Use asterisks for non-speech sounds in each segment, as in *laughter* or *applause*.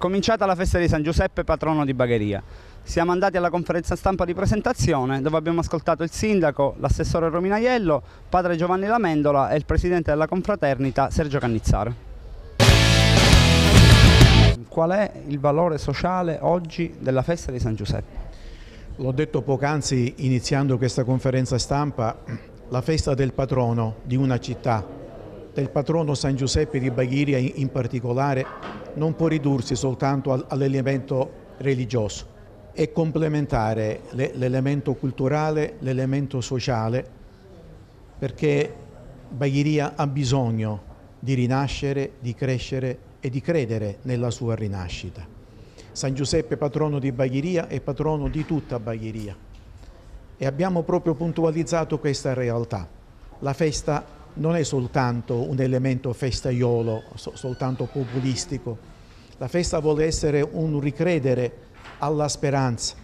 Cominciata la festa di San Giuseppe, patrono di Bagheria. Siamo andati alla conferenza stampa di presentazione dove abbiamo ascoltato il sindaco, l'assessore Rominaiello, padre Giovanni Lamendola e il presidente della confraternita Sergio Cannizzaro. Qual è il valore sociale oggi della festa di San Giuseppe? L'ho detto poc'anzi iniziando questa conferenza stampa, *clears throat* la festa del patrono di una città, del patrono San Giuseppe di Baghiria in particolare, non può ridursi soltanto all'elemento religioso, è complementare l'elemento culturale, l'elemento sociale, perché Baghiria ha bisogno di rinascere, di crescere e di credere nella sua rinascita. San Giuseppe patrono di Baghiria è patrono di tutta Baghiria e abbiamo proprio puntualizzato questa realtà. La festa non è soltanto un elemento festaiolo, soltanto populistico. La festa vuole essere un ricredere alla speranza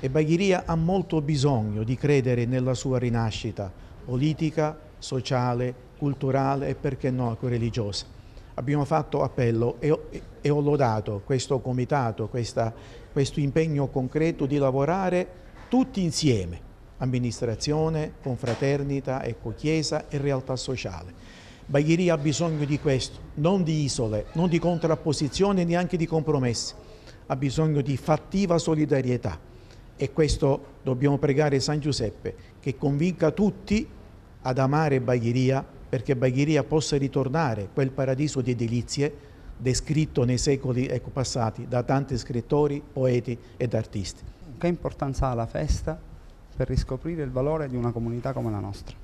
e Baghiria ha molto bisogno di credere nella sua rinascita politica, sociale, culturale e perché no anche religiosa. Abbiamo fatto appello e ho, e ho lodato questo comitato, questa, questo impegno concreto di lavorare tutti insieme amministrazione, confraternita, ecco, chiesa e realtà sociale. Bagheria ha bisogno di questo, non di isole, non di contrapposizione, neanche di compromessi. Ha bisogno di fattiva solidarietà e questo dobbiamo pregare San Giuseppe che convinca tutti ad amare Bagheria perché Bagheria possa ritornare quel paradiso di edilizie descritto nei secoli ecco, passati da tanti scrittori, poeti ed artisti. Che importanza ha la festa per riscoprire il valore di una comunità come la nostra.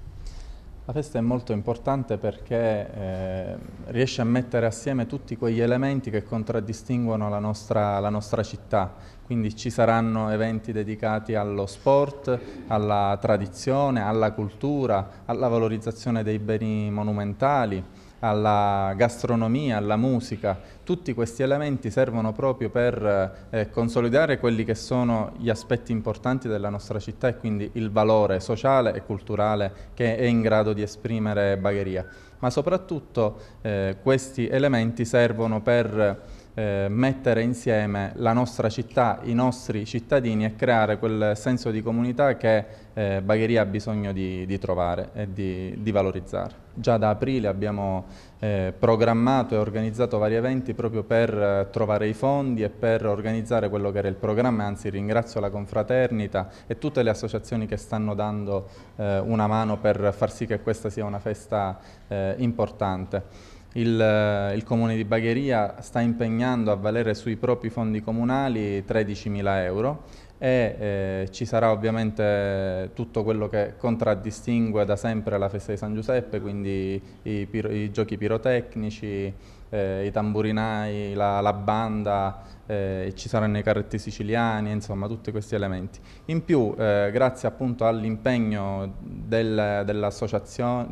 La festa è molto importante perché eh, riesce a mettere assieme tutti quegli elementi che contraddistinguono la nostra, la nostra, città, quindi ci saranno eventi dedicati allo sport, alla tradizione, alla cultura, alla valorizzazione dei beni monumentali, alla gastronomia, alla musica, tutti questi elementi servono proprio per eh, consolidare quelli che sono gli aspetti importanti della nostra città e quindi il valore sociale e culturale che è in grado di esprimere Bagheria. Ma soprattutto eh, questi elementi servono per eh, mettere insieme la nostra città, i nostri cittadini e creare quel senso di comunità che eh, Bagheria ha bisogno di, di trovare e di, di, valorizzare. Già da aprile abbiamo eh, programmato e organizzato vari eventi proprio per eh, trovare i fondi e per organizzare quello che era il programma, anzi ringrazio la confraternita e tutte le associazioni che stanno dando eh, una mano per far sì che questa sia una festa eh, importante. Il, eh, il, comune di Bagheria sta impegnando a valere sui propri fondi comunali 13.000 euro e eh, ci sarà ovviamente tutto quello che contraddistingue da sempre la festa di San Giuseppe, quindi i, i giochi pirotecnici, eh, i tamburinai, la, la banda, eh, ci saranno i carretti siciliani, insomma tutti questi elementi. In più, eh, grazie appunto all'impegno del, dell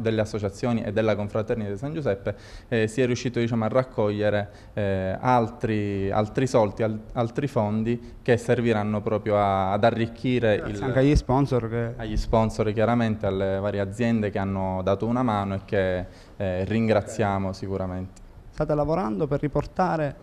delle associazioni e della confraternita di San Giuseppe, eh, si è riuscito diciamo, a raccogliere eh, altri, altri, soldi, al altri fondi che serviranno proprio a, ad arricchire il, anche agli sponsor, che... agli sponsor chiaramente, alle varie aziende che hanno dato una mano e che eh, ringraziamo sicuramente state lavorando per riportare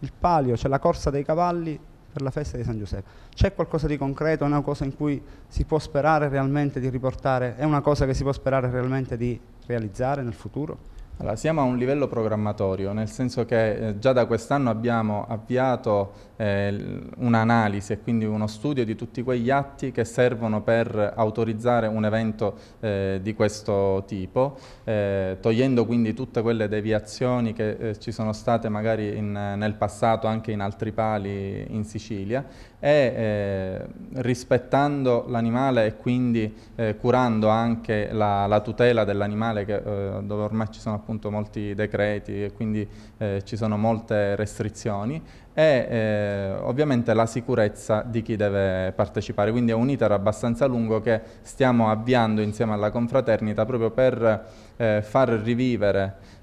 il palio, cioè la corsa dei cavalli per la festa di San Giuseppe. C'è qualcosa di concreto, è una cosa in cui si può sperare realmente di riportare, è una cosa che si può sperare realmente di realizzare nel futuro? Allora, siamo a un livello programmatorio, nel senso che eh, già da quest'anno abbiamo avviato eh, un'analisi e quindi uno studio di tutti quegli atti che servono per autorizzare un evento eh, di questo tipo, eh, togliendo quindi tutte quelle deviazioni che eh, ci sono state magari in, nel passato anche in altri pali in Sicilia e eh, rispettando l'animale e quindi eh, curando anche la, la tutela dell'animale eh, dove ormai ci sono appunto molti decreti e quindi eh, ci sono molte restrizioni e eh, ovviamente la sicurezza di chi deve partecipare quindi è un iter abbastanza lungo che stiamo avviando insieme alla confraternita proprio per eh, far rivivere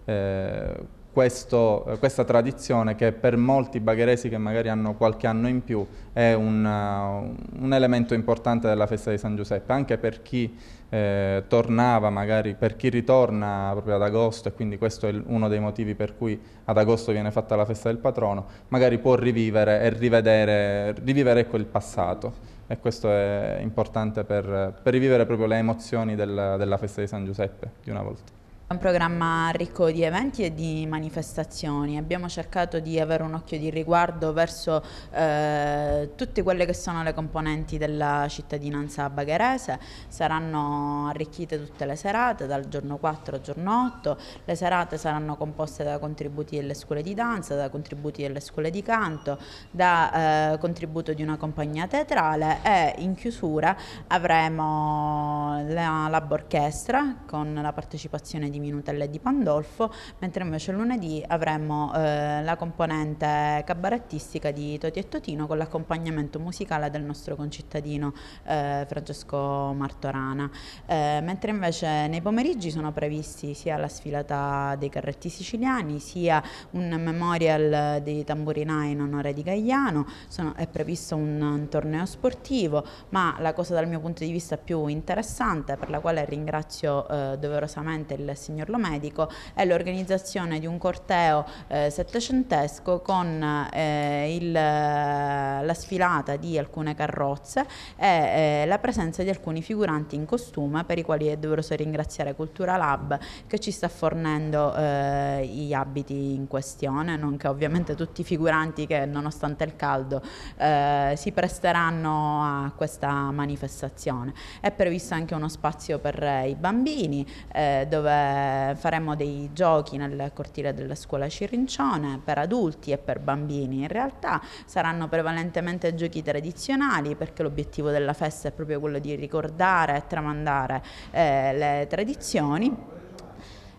questo, eh, questa tradizione che per molti bagheresi che magari hanno qualche anno in più è un, eh, un elemento importante della festa di San Giuseppe, anche per chi eh, tornava magari, per chi ritorna proprio ad agosto e quindi questo è uno dei motivi per cui ad agosto viene fatta la festa del patrono, magari può rivivere e rivedere, rivivere quel passato e questo è importante per, per rivivere proprio le emozioni del, della festa di San Giuseppe di una volta. È un programma ricco di eventi e di manifestazioni. Abbiamo cercato di avere un occhio di riguardo verso eh, tutte quelle che sono le componenti della cittadinanza bagherese. Saranno arricchite tutte le serate, dal giorno 4 al giorno 8. Le serate saranno composte da contributi delle scuole di danza, da contributi delle scuole di canto, da eh, contributo di una compagnia teatrale e in chiusura avremo la, Lab Orchestra con la partecipazione di diminuta è Lady Pandolfo, mentre invece lunedì avremo eh, la componente cabarettistica di Toti e Totino con l'accompagnamento musicale del nostro concittadino eh, Francesco Martorana, eh, mentre invece nei pomeriggi sono previsti sia la sfilata dei carretti siciliani, sia un memorial dei tamburinai in onore di Gagliano, sono, è previsto un, un torneo sportivo, ma la cosa dal mio punto di vista più interessante per la quale ringrazio eh, doverosamente il signor Lo Medico, è l'organizzazione di un corteo eh, settecentesco con eh, il, la sfilata di alcune carrozze e eh, la presenza di alcuni figuranti in costume per i quali è doveroso ringraziare Cultura Lab che ci sta fornendo gli eh, abiti in questione, nonché ovviamente tutti i figuranti che nonostante il caldo eh, si presteranno a questa manifestazione. È previsto anche uno spazio per eh, i bambini dove eh, faremo dei giochi nel cortile della scuola Cirincione per adulti e per bambini. In realtà saranno prevalentemente giochi tradizionali perché l'obiettivo della festa è proprio quello di ricordare e tramandare eh, le tradizioni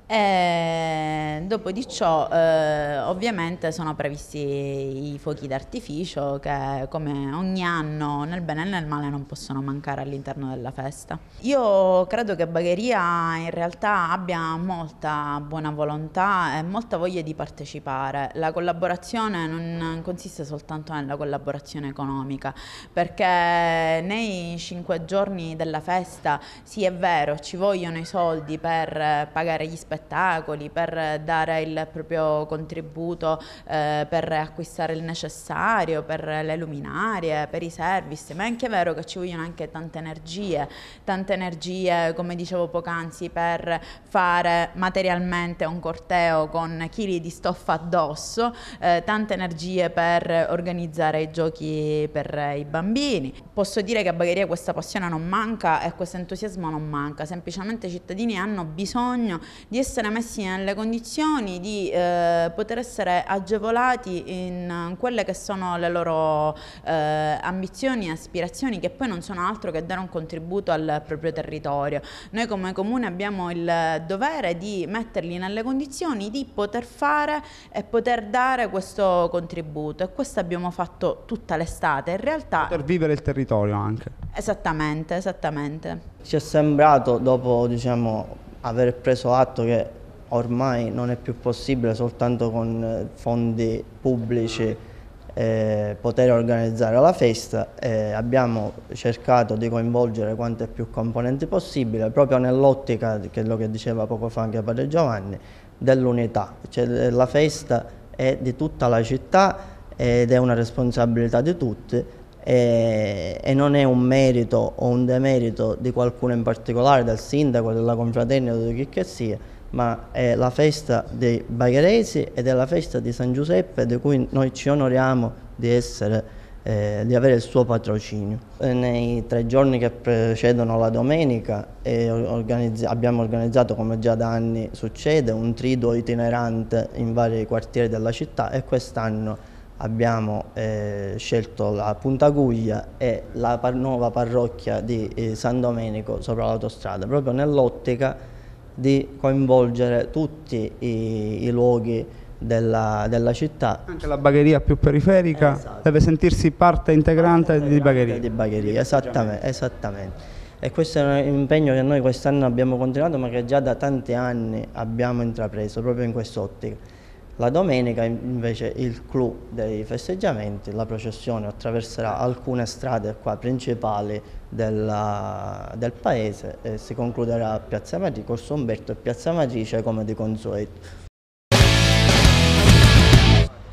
e dopo di ciò eh, ovviamente sono previsti i fuochi d'artificio che come ogni anno nel bene e nel male non possono mancare all'interno della festa. Io credo che Bagheria in realtà abbia molta buona volontà e molta voglia di partecipare. La collaborazione non consiste soltanto nella collaborazione economica perché nei cinque giorni della festa sì è vero ci vogliono i soldi per pagare gli spettatori spettacoli, per dare il proprio contributo eh, per acquistare il necessario, per le luminarie, per i service, ma è anche vero che ci vogliono anche tante energie, tante energie come dicevo poc'anzi per fare materialmente un corteo con chili di stoffa addosso, eh, tante energie per organizzare i giochi per i bambini. Posso dire che a Bagheria questa passione non manca e questo entusiasmo non manca, semplicemente i cittadini hanno bisogno di essere essere messi nelle condizioni di eh, poter essere agevolati in eh, quelle che sono le loro eh, ambizioni e aspirazioni che poi non sono altro che dare un contributo al proprio territorio. Noi come comune abbiamo il dovere di metterli nelle condizioni di poter fare e poter dare questo contributo e questo abbiamo fatto tutta l'estate. In realtà... Poter vivere il territorio anche. Esattamente, esattamente. Ci è sembrato dopo diciamo aver preso atto che ormai non è più possibile soltanto con eh, fondi pubblici eh, poter organizzare la festa eh, abbiamo cercato di coinvolgere quante più componenti possibile proprio nell'ottica, quello che diceva poco fa anche Padre Giovanni, dell'unità. Cioè, eh, la festa è di tutta la città ed è una responsabilità di tutti e, eh, e non è un merito o un demerito di qualcuno in particolare, del sindaco, della confraternita o di chi che sia, ma è la festa dei Bagheresi ed è la festa di San Giuseppe di cui noi ci onoriamo di, essere, eh, di avere il suo patrocinio. Eh, nei tre giorni che precedono la domenica eh, organizz abbiamo organizzato, come già da anni succede, un trido itinerante in vari quartieri della città e quest'anno abbiamo eh, scelto la Punta Guglia e la par nuova parrocchia di eh, San Domenico sopra l'autostrada, proprio nell'ottica di coinvolgere tutti i, i luoghi della, della, città. Anche la bagheria più periferica esatto. deve sentirsi parte integrante, parte integrante di bagheria. Di bagheria, esattamente, esattamente. E questo è un impegno che noi quest'anno abbiamo continuato ma che già da tanti anni abbiamo intrapreso proprio in quest'ottica la domenica invece il clou dei festeggiamenti, la processione attraverserà alcune strade qua principali della, del paese e si concluderà a Piazza Matrice, Corso Umberto e Piazza Matrice come di consueto.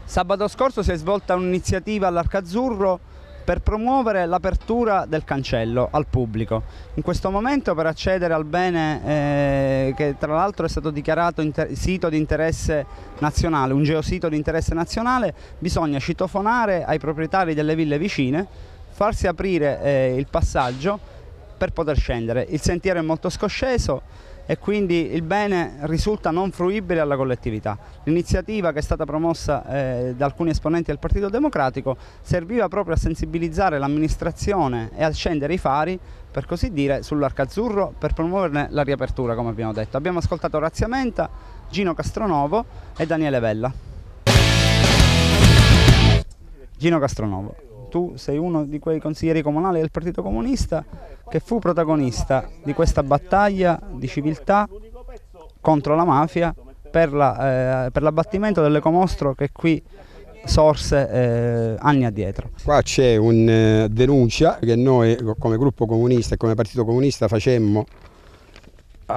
Sabato scorso si è svolta un'iniziativa all'Arcazzurro per promuovere l'apertura del cancello al pubblico. In questo momento per accedere al bene eh, che tra l'altro è stato dichiarato sito di interesse nazionale, un geosito di interesse nazionale, bisogna citofonare ai proprietari delle ville vicine, farsi aprire eh, il passaggio per poter scendere. Il sentiero è molto scosceso e quindi il bene risulta non fruibile alla collettività. L'iniziativa che è stata promossa eh, da alcuni esponenti del Partito Democratico serviva proprio a sensibilizzare l'amministrazione e a scendere i fari, per così dire, sull'arca azzurro per promuoverne la riapertura, come abbiamo detto. Abbiamo ascoltato Orazia Gino Castronovo e Daniele Vella. Gino Castronovo tu sei uno di quei consiglieri comunali del Partito Comunista che fu protagonista di questa battaglia di civiltà contro la mafia per, la, eh, per l'abbattimento dell'ecomostro che qui sorse eh, anni addietro. Qua c'è una eh, denuncia che noi come gruppo comunista e come partito comunista facemmo uh,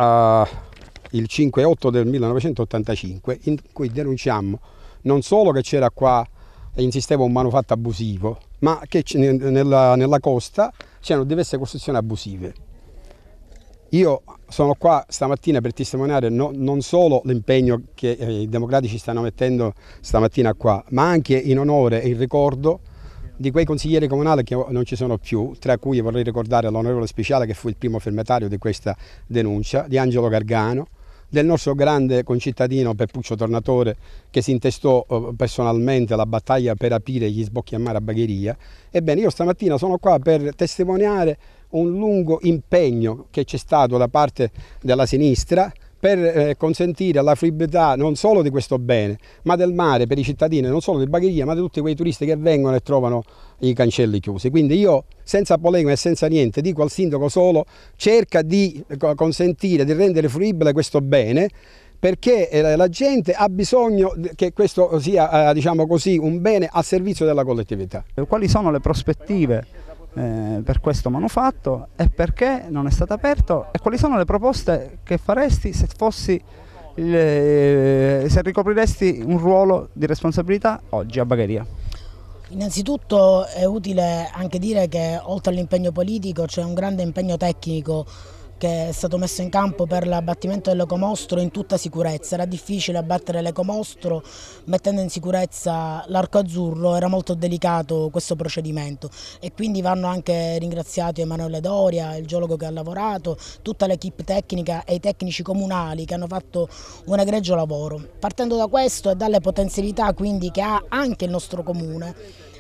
il 5-8 del 1985 in cui denunciammo non solo che c'era qua insisteva un manufatto abusivo ma che nella, nella costa c'erano diverse costruzioni abusive. Io sono qua stamattina per testimoniare no, non solo l'impegno che eh, i democratici stanno mettendo stamattina qua, ma anche in onore e in ricordo di quei consiglieri comunali che non ci sono più, tra cui vorrei ricordare l'onorevole Speciale che fu il primo firmatario di questa denuncia, di Angelo Gargano, del nostro grande concittadino Peppuccio Tornatore che si intestò eh, personalmente alla battaglia per aprire gli sbocchi a mare a Bagheria. Ebbene, io stamattina sono qua per testimoniare un lungo impegno che c'è stato da parte della sinistra per eh, consentire la fruibilità non solo di questo bene, ma del mare per i cittadini, non solo di Bagheria, ma di tutti quei turisti che vengono e trovano i cancelli chiusi. Quindi io senza polemica e senza niente dico al sindaco solo cerca di eh, consentire, di rendere fruibile questo bene perché eh, la gente ha bisogno che questo sia diciamo così, un bene al servizio della collettività. Quali sono le prospettive eh, per questo manufatto e perché non è stato aperto e quali sono le proposte che faresti se, fossi, eh, se ricopriresti un ruolo di responsabilità oggi a Bagheria. Innanzitutto è utile anche dire che oltre all'impegno politico c'è un grande impegno tecnico che è stato messo in campo per l'abbattimento dell'ecomostro in tutta sicurezza. Era difficile abbattere l'ecomostro mettendo in sicurezza l'arco azzurro, era molto delicato questo procedimento e quindi vanno anche ringraziati Emanuele Doria, il geologo che ha lavorato, tutta l'equipe tecnica e i tecnici comunali che hanno fatto un egregio lavoro. Partendo da questo e dalle potenzialità quindi che ha anche il nostro comune,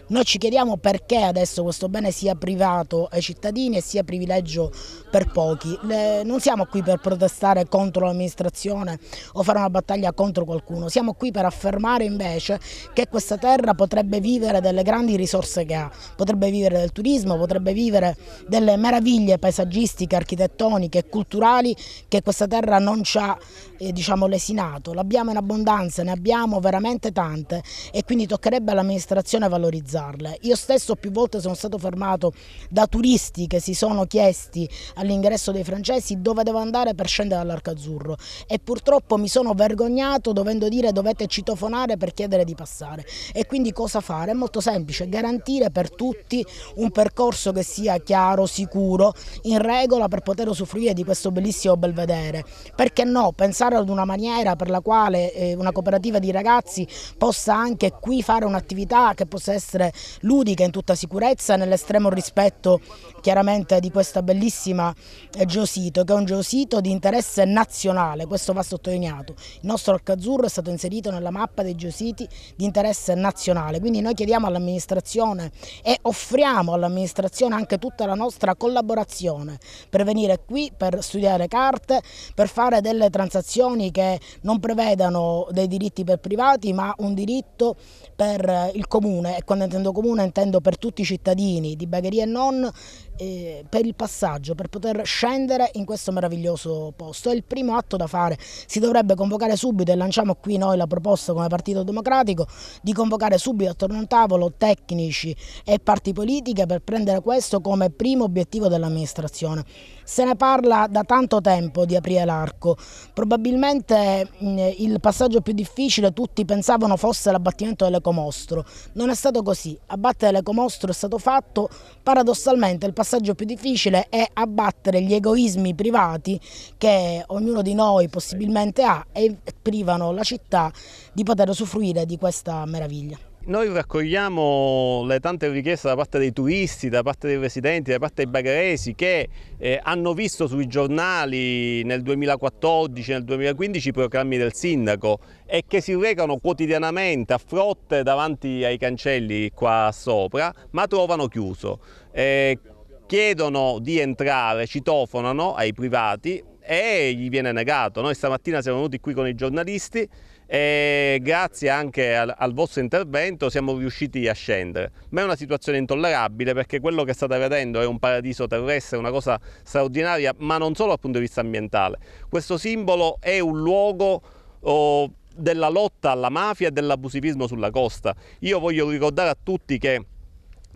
noi ci chiediamo perché adesso questo bene sia privato ai cittadini e sia privilegio per pochi. Le, non siamo qui per protestare contro l'amministrazione o fare una battaglia contro qualcuno, siamo qui per affermare invece che questa terra potrebbe vivere delle grandi risorse che ha, potrebbe vivere del turismo, potrebbe vivere delle meraviglie paesaggistiche, architettoniche e culturali che questa terra non ci ha eh, diciamo, lesinato. L'abbiamo in abbondanza, ne abbiamo veramente tante e quindi toccherebbe all'amministrazione valorizzare utilizzarle. Io stesso più volte sono stato fermato da turisti che si sono chiesti all'ingresso dei francesi dove devo andare per scendere dall'Arco Azzurro e purtroppo mi sono vergognato dovendo dire dovete citofonare per chiedere di passare. E quindi cosa fare? È molto semplice, garantire per tutti un percorso che sia chiaro, sicuro, in regola per poter usufruire di questo bellissimo belvedere. Perché no? Pensare ad una maniera per la quale eh, una cooperativa di ragazzi possa anche qui fare un'attività che possa essere manifestazione ludica in tutta sicurezza, nell'estremo rispetto chiaramente di questa bellissima eh, geosito, che è un geosito di interesse nazionale, questo va sottolineato. Il nostro Arca Azzurro è stato inserito nella mappa dei geositi di interesse nazionale, quindi noi chiediamo all'amministrazione e offriamo all'amministrazione anche tutta la nostra collaborazione per venire qui, per studiare carte, per fare delle transazioni che non prevedano dei diritti per privati, ma un diritto per il comune, e quando intendo comune intendo per tutti i cittadini di Bagheria e non, eh, per il passaggio, per poter scendere in questo meraviglioso posto. È il primo atto da fare, si dovrebbe convocare subito e lanciamo qui noi la proposta come Partito Democratico di convocare subito attorno a un tavolo tecnici e parti politiche per prendere questo come primo obiettivo dell'amministrazione. Se ne parla da tanto tempo di aprire l'arco, probabilmente mh, il passaggio più difficile tutti pensavano fosse l'abbattimento dell'ecomostro, non è stato così, abbattere l'ecomostro è stato fatto, paradossalmente il passaggio più difficile è abbattere gli egoismi privati che ognuno di noi possibilmente ha e privano la città di poter usufruire di questa meraviglia. Noi raccogliamo le tante richieste da parte dei turisti, da parte dei residenti, da parte dei bagaresi che eh, hanno visto sui giornali nel 2014, nel 2015 i programmi del sindaco e che si recano quotidianamente a frotte davanti ai cancelli qua sopra ma trovano chiuso. Eh, chiedono di entrare, citofonano ai privati e gli viene negato. Noi stamattina siamo venuti qui con i giornalisti e grazie anche al, al, vostro intervento siamo riusciti a scendere. Ma è una situazione intollerabile perché quello che state vedendo è un paradiso terrestre, una cosa straordinaria, ma non solo dal punto di vista ambientale. Questo simbolo è un luogo... Oh, della lotta alla mafia e dell'abusivismo sulla costa. Io voglio ricordare a tutti che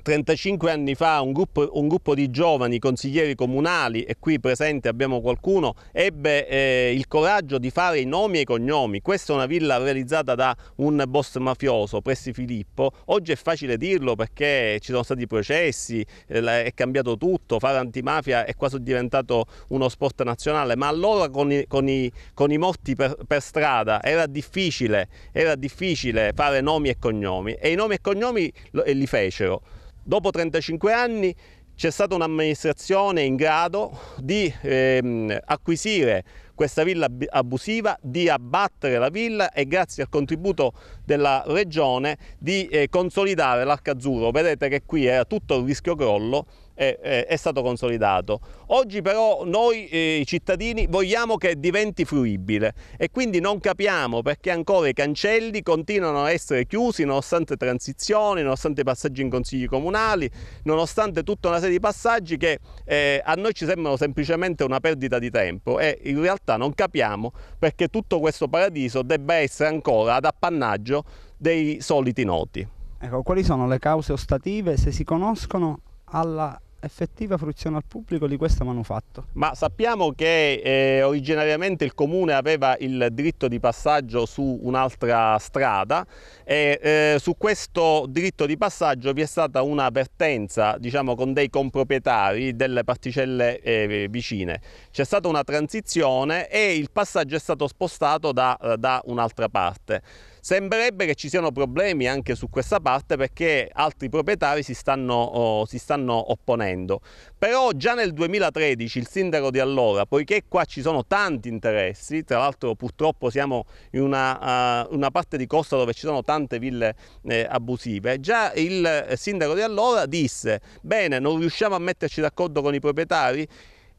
35 anni fa un gruppo, un gruppo, di giovani consiglieri comunali, e qui presente abbiamo qualcuno, ebbe eh, il coraggio di fare i nomi e i cognomi. Questa è una villa realizzata da un boss mafioso, Presti Filippo. Oggi è facile dirlo perché ci sono stati processi, eh, è cambiato tutto, fare antimafia è quasi diventato uno sport nazionale, ma allora con i, con i, con i morti per, per strada era difficile, era difficile fare nomi e cognomi e i nomi e cognomi li fecero. Dopo 35 anni c'è stata un'amministrazione in grado di ehm, acquisire questa villa abusiva, di abbattere la villa e grazie al contributo della regione di eh, consolidare l'arca azzurro. Vedete che qui era tutto il rischio crollo è, è, è stato consolidato. Oggi però noi eh, cittadini vogliamo che diventi fruibile e quindi non capiamo perché ancora i cancelli continuano a essere chiusi nonostante transizioni, nonostante passaggi in consigli comunali, nonostante tutta una serie di passaggi che eh, a noi ci sembrano semplicemente una perdita di tempo e in realtà non capiamo perché tutto questo paradiso debba essere ancora ad appannaggio dei soliti noti. Ecco, quali sono le cause ostative, se si conoscono, alla effettiva fruizione al pubblico di questo manufatto. Ma sappiamo che eh, originariamente il comune aveva il diritto di passaggio su un'altra strada e eh, su questo diritto di passaggio vi è stata una vertenza diciamo, con dei comproprietari delle particelle eh, vicine. C'è stata una transizione e il passaggio è stato spostato da, da un'altra parte. Sembrerebbe che ci siano problemi anche su questa parte perché altri proprietari si stanno, oh, si stanno opponendo. Però già nel 2013 il sindaco di allora, poiché qua ci sono tanti interessi, tra l'altro purtroppo siamo in una, uh, una, parte di costa dove ci sono tante ville eh, abusive, già il sindaco di allora disse bene non riusciamo a metterci d'accordo con i proprietari,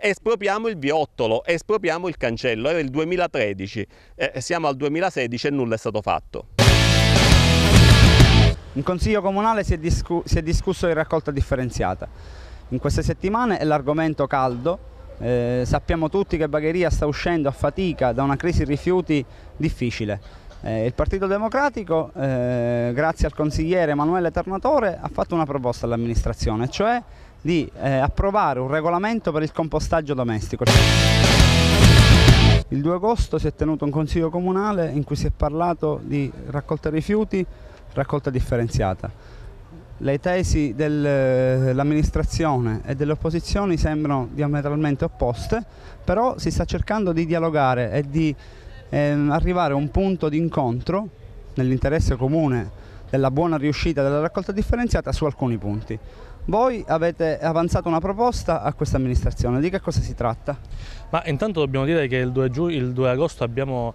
espropriamo il viottolo, espropriamo il cancello, era il 2013, eh, siamo al 2016 e nulla è stato fatto. In Consiglio Comunale si è, si è discusso di raccolta differenziata. In queste settimane è l'argomento caldo, eh, sappiamo tutti che Bagheria sta uscendo a fatica da una crisi rifiuti difficile. Eh, il Partito Democratico, eh, grazie al consigliere Emanuele Tornatore, ha fatto una proposta all'amministrazione, cioè di eh, approvare un regolamento per il compostaggio domestico. Il 2 agosto si è tenuto un consiglio comunale in cui si è parlato di raccolta rifiuti, raccolta differenziata. Le tesi dell'amministrazione eh, e delle opposizioni sembrano diametralmente opposte, però si sta cercando di dialogare e di eh, arrivare a un punto di incontro nell'interesse comune della buona riuscita della raccolta differenziata su alcuni punti. Voi avete avanzato una proposta a questa amministrazione, di che cosa si tratta? Ma intanto dobbiamo dire che il 2, il 2 agosto abbiamo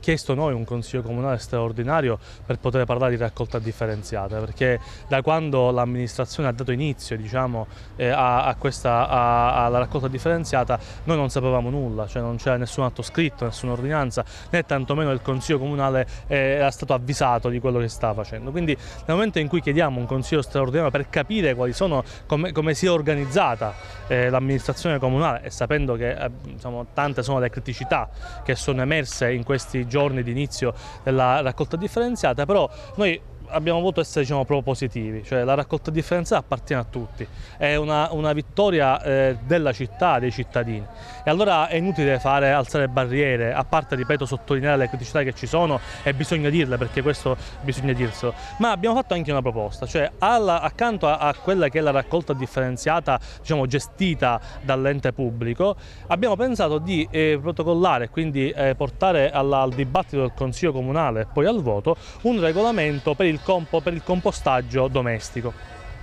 chiesto noi un consiglio comunale straordinario per poter parlare di raccolta differenziata, perché da quando l'amministrazione ha dato inizio diciamo, eh, a, a questa, a, alla raccolta differenziata noi non sapevamo nulla, cioè non c'era nessun atto scritto, nessuna ordinanza, né tantomeno il consiglio comunale eh, era stato avvisato di quello che stava facendo. Quindi nel momento in cui chiediamo un consiglio straordinario per capire quali sono, come, come si è organizzata eh, l'amministrazione comunale e sapendo che eh, insomma, tante sono le criticità che sono emerse in questi giorni d'inizio della raccolta differenziata, però noi abbiamo voluto essere diciamo, proprio positivi, cioè la raccolta differenziata appartiene a tutti, è una, una vittoria eh, della città, dei cittadini e allora è inutile fare alzare barriere, a parte ripeto sottolineare le criticità che ci sono e bisogna dirle perché questo bisogna dirselo, ma abbiamo fatto anche una proposta, cioè alla, accanto a, a, quella che è la raccolta differenziata diciamo, gestita dall'ente pubblico abbiamo pensato di eh, protocollare, quindi eh, portare alla, al dibattito del Consiglio Comunale e poi al voto un regolamento per il il compo, per il compostaggio domestico.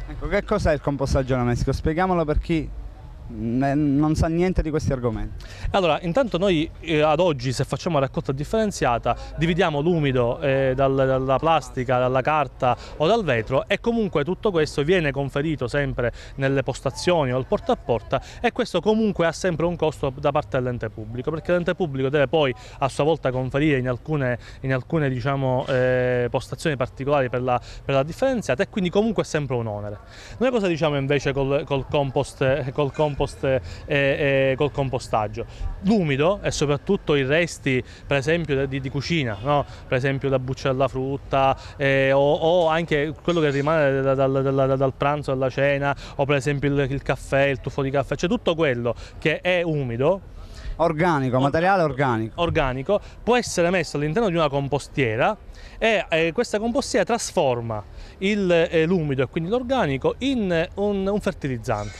Ecco, che cos'è il compostaggio domestico? Spieghiamolo per chi non sa niente di questi argomenti. Allora, intanto noi eh, ad oggi se facciamo la raccolta differenziata dividiamo l'umido eh, dal, dalla plastica, dalla carta o dal vetro e comunque tutto questo viene conferito sempre nelle postazioni o al porta a porta e questo comunque ha sempre un costo da parte dell'ente pubblico perché l'ente pubblico deve poi a sua volta conferire in alcune, in alcune diciamo, eh, postazioni particolari per la, per la, differenziata e quindi comunque è sempre un onere. Noi cosa diciamo invece col, col compost, eh, col compost compost e, eh, e eh, col compostaggio. L'umido e soprattutto i resti per esempio di, di cucina, no? per esempio la buccia alla frutta eh, o, o, anche quello che rimane dal, dal, dal, dal, pranzo alla cena o per esempio il, il caffè, il tuffo di caffè, cioè tutto quello che è umido Organico, materiale organico. Organico, può essere messo all'interno di una compostiera e eh, questa compostiera trasforma eh, l'umido eh, e quindi l'organico in un, un fertilizzante.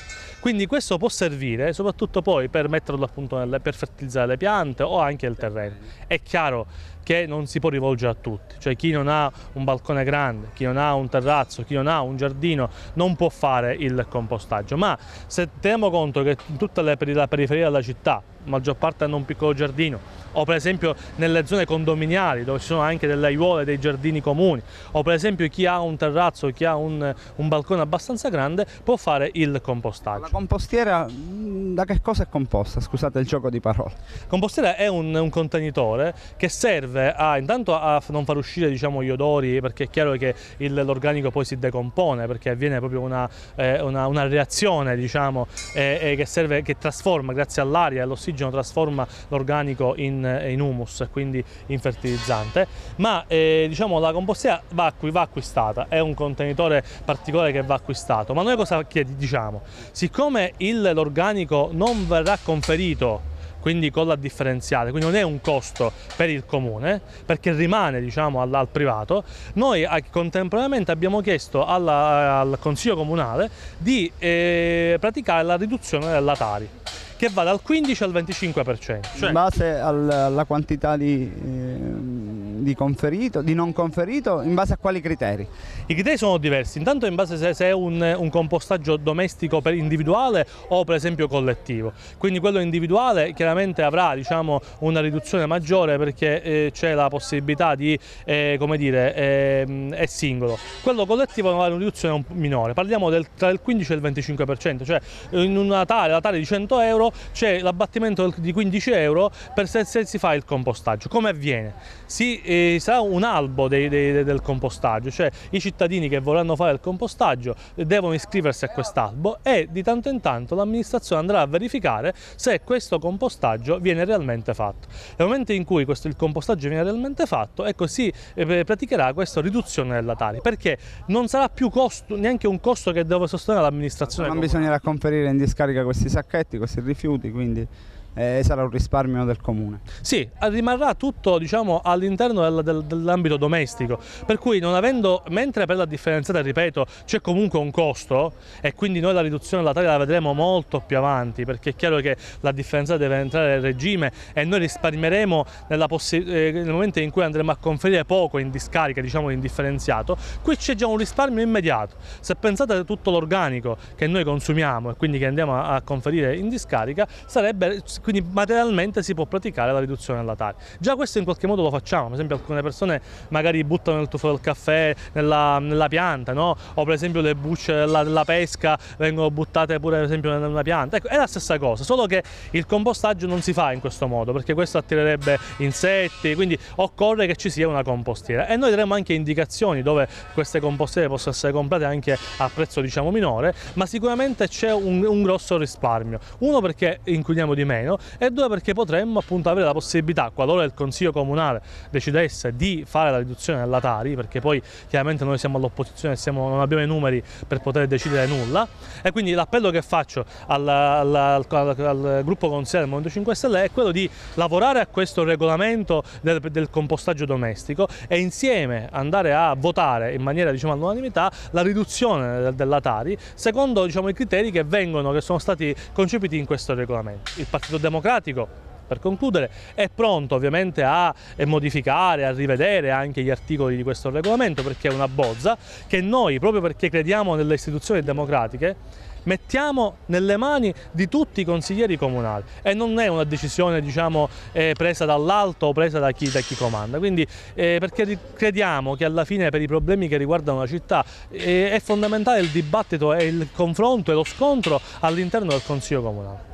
Quindi questo può servire soprattutto poi per metterlo appunto nelle, per fertilizzare le piante o anche il terreno. È chiaro che non si può rivolgere a tutti, cioè chi non ha un balcone grande, chi non ha un terrazzo, chi non ha un giardino non può fare il compostaggio, ma se teniamo conto che in tutta la periferia della città, maggior parte hanno un piccolo giardino, o per esempio nelle zone condominiali dove ci sono anche delle aiuole, dei giardini comuni, o per esempio chi ha un terrazzo, chi ha un, un balcone abbastanza grande può fare il compostaggio. La compostiera mm, da che cosa è composta? Scusate il gioco di parole. La Compostiera è un, un contenitore che serve serve a, ah, intanto a non far uscire diciamo, gli odori perché è chiaro che l'organico poi si decompone perché avviene proprio una, eh, una, una reazione diciamo, eh, che, serve, che trasforma grazie all'aria e all'ossigeno trasforma l'organico in, in, humus e quindi in fertilizzante ma eh, diciamo, la compostiera va, va acquistata è un contenitore particolare che va acquistato ma noi cosa chiediamo? Diciamo? siccome l'organico non verrà conferito quindi con la differenziale, quindi non è un costo per il comune perché rimane diciamo, al, al, privato. Noi eh, contemporaneamente abbiamo chiesto alla, eh, al Consiglio Comunale di eh, praticare la riduzione della Tari che va dal 15 al 25%. Cioè... In base alla quantità di... Eh di conferito, di non conferito, in base a quali criteri? I criteri sono diversi, intanto in base se, se è un, un compostaggio domestico per individuale o per esempio collettivo, quindi quello individuale chiaramente avrà diciamo, una riduzione maggiore perché eh, c'è la possibilità di, eh, come dire, eh, è singolo, quello collettivo avrà una riduzione minore, parliamo del, tra il 15 e il 25%, cioè in una tale, tale di 100 euro c'è l'abbattimento di 15 euro per se, se si fa il compostaggio, come avviene? Si eh, sarà un albo dei, dei, del compostaggio, cioè i cittadini che vorranno fare il compostaggio devono iscriversi a quest'albo e di tanto in tanto l'amministrazione andrà a verificare se questo compostaggio viene realmente fatto. Nel momento in cui questo, il compostaggio viene realmente fatto, ecco si eh, praticherà questa riduzione della Tari, perché non sarà più costo, neanche un costo che deve sostenere l'amministrazione. Non bisognerà conferire in discarica questi sacchetti, questi rifiuti, quindi eh, sarà un risparmio del comune. Sì, rimarrà tutto diciamo, all'interno dell'ambito domestico, per cui non avendo, mentre per la differenziata, ripeto, c'è comunque un costo e quindi noi la riduzione della taglia la vedremo molto più avanti, perché è chiaro che la differenziata deve entrare nel regime e noi risparmieremo eh, nel momento in cui andremo a conferire poco in discarica, diciamo in differenziato, qui c'è già un risparmio immediato. Se pensate a tutto l'organico che noi consumiamo e quindi che andiamo a, a conferire in discarica, sarebbe quindi materialmente si può praticare la riduzione alla tari. Già questo in qualche modo lo facciamo, per esempio alcune persone magari buttano il tuffo del caffè, nella, nella pianta, no? o per esempio le bucce della, della, pesca vengono buttate pure per esempio nella pianta, ecco è la stessa cosa, solo che il compostaggio non si fa in questo modo perché questo attirerebbe insetti, quindi occorre che ci sia una compostiera e noi daremo anche indicazioni dove queste compostiere possono essere comprate anche a prezzo diciamo minore, ma sicuramente c'è un, un grosso risparmio, uno perché inquiniamo di meno, meno e due perché potremmo appunto avere la possibilità, qualora il Consiglio Comunale decidesse di fare la riduzione della Tari, perché poi chiaramente noi siamo all'opposizione e non abbiamo i numeri per poter decidere nulla e quindi l'appello che faccio al, al, al, al gruppo consigliere del Movimento 5 Stelle è quello di lavorare a questo regolamento del, del compostaggio domestico e insieme andare a votare in maniera diciamo all'unanimità la riduzione della Tari secondo diciamo, i criteri che vengono, che sono stati concepiti in questo regolamento. Il Partito Democratico per concludere, è pronto ovviamente a eh, modificare, a rivedere anche gli articoli di questo regolamento perché è una bozza che noi, proprio perché crediamo nelle istituzioni democratiche, mettiamo nelle mani di tutti i consiglieri comunali e non è una decisione diciamo, eh, presa dall'alto o presa da chi, da chi comanda, quindi eh, perché crediamo che alla fine per i problemi che riguardano la città eh, è fondamentale il dibattito e il confronto e lo scontro all'interno del Consiglio Comunale.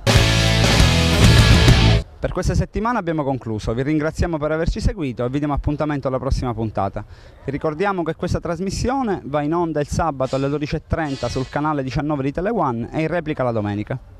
Per questa settimana abbiamo concluso, vi ringraziamo per averci seguito e vi diamo appuntamento alla prossima puntata. Vi ricordiamo che questa trasmissione va in onda il sabato alle 12.30 sul canale 19 di Tele1 e in replica la domenica.